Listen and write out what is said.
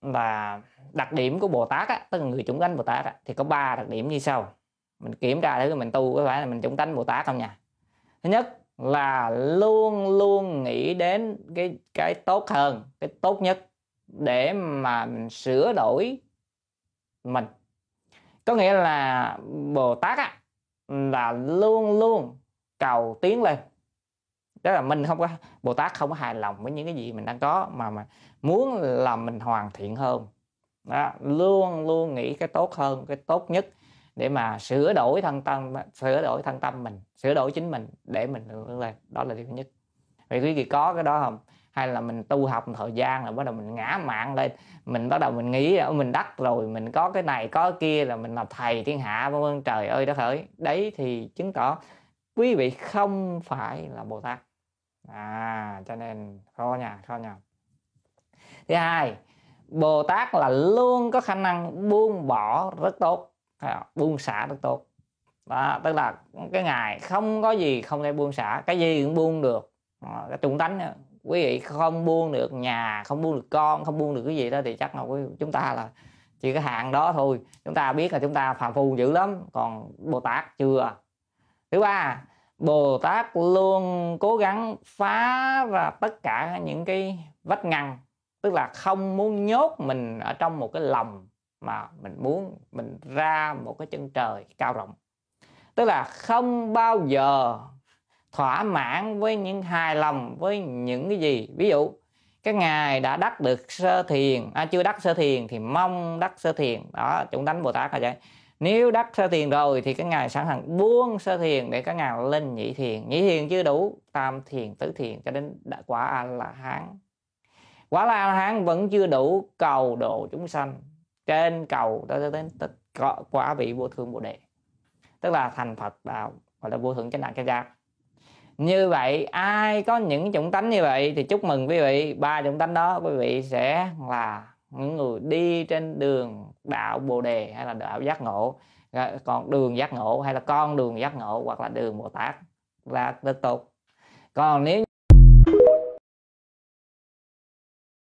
và đặc điểm của Bồ Tát á, tức là người chúng tánh Bồ Tát á, thì có ba đặc điểm như sau mình kiểm tra thử mình tu có phải là mình chúng tánh Bồ Tát không nha thứ nhất là luôn luôn nghĩ đến cái cái tốt hơn cái tốt nhất để mà mình sửa đổi mình có nghĩa là Bồ Tát á, là luôn luôn cầu tiến lên đó là mình không có bồ tát không có hài lòng với những cái gì mình đang có mà mà muốn làm mình hoàn thiện hơn đó, luôn luôn nghĩ cái tốt hơn cái tốt nhất để mà sửa đổi thân tâm sửa đổi thân tâm mình sửa đổi chính mình để mình vươn lên đó là điều thứ nhất vậy quý vị có cái đó không hay là mình tu học một thời gian là bắt đầu mình ngã mạng lên mình bắt đầu mình nghĩ là mình đắc rồi mình có cái này có cái kia là mình là thầy thiên hạ vân vân trời ơi đất khởi. đấy thì chứng tỏ quý vị không phải là bồ tát à cho nên khó nha khó nha thứ hai bồ tát là luôn có khả năng buông bỏ rất tốt buông xả rất tốt đó, tức là cái ngài không có gì không thể buông xả cái gì cũng buông được à, cái trung tánh nữa. quý vị không buông được nhà không buông được con không buông được cái gì đó thì chắc là chúng ta là chỉ cái hạng đó thôi chúng ta biết là chúng ta phàm phu dữ lắm còn bồ tát chưa thứ ba Bồ Tát luôn cố gắng phá ra tất cả những cái vách ngăn tức là không muốn nhốt mình ở trong một cái lòng mà mình muốn mình ra một cái chân trời cao rộng tức là không bao giờ thỏa mãn với những hài lòng với những cái gì ví dụ các ngài đã đắc được sơ thiền à, chưa đắc sơ thiền thì mong đắc sơ thiền đó chúng đánh bồ tát là vậy nếu đắc sơ thiền rồi thì các ngài sẵn sàng buông sơ thiền để các ngài lên nhị thiền nhị thiền chưa đủ tam thiền tứ thiền cho đến đã quả a la hán quả la a la hán vẫn chưa đủ cầu độ chúng sanh trên cầu tới đến tất quả vị vô thương bồ đề tức là thành phật đạo gọi là vô thượng chánh đẳng chánh giác như vậy ai có những chủng tánh như vậy thì chúc mừng quý vị ba chủng tánh đó quý vị sẽ là những người đi trên đường đạo bồ đề hay là đạo giác ngộ à, còn đường giác ngộ hay là con đường giác ngộ hoặc là đường bồ tát là được tục còn nếu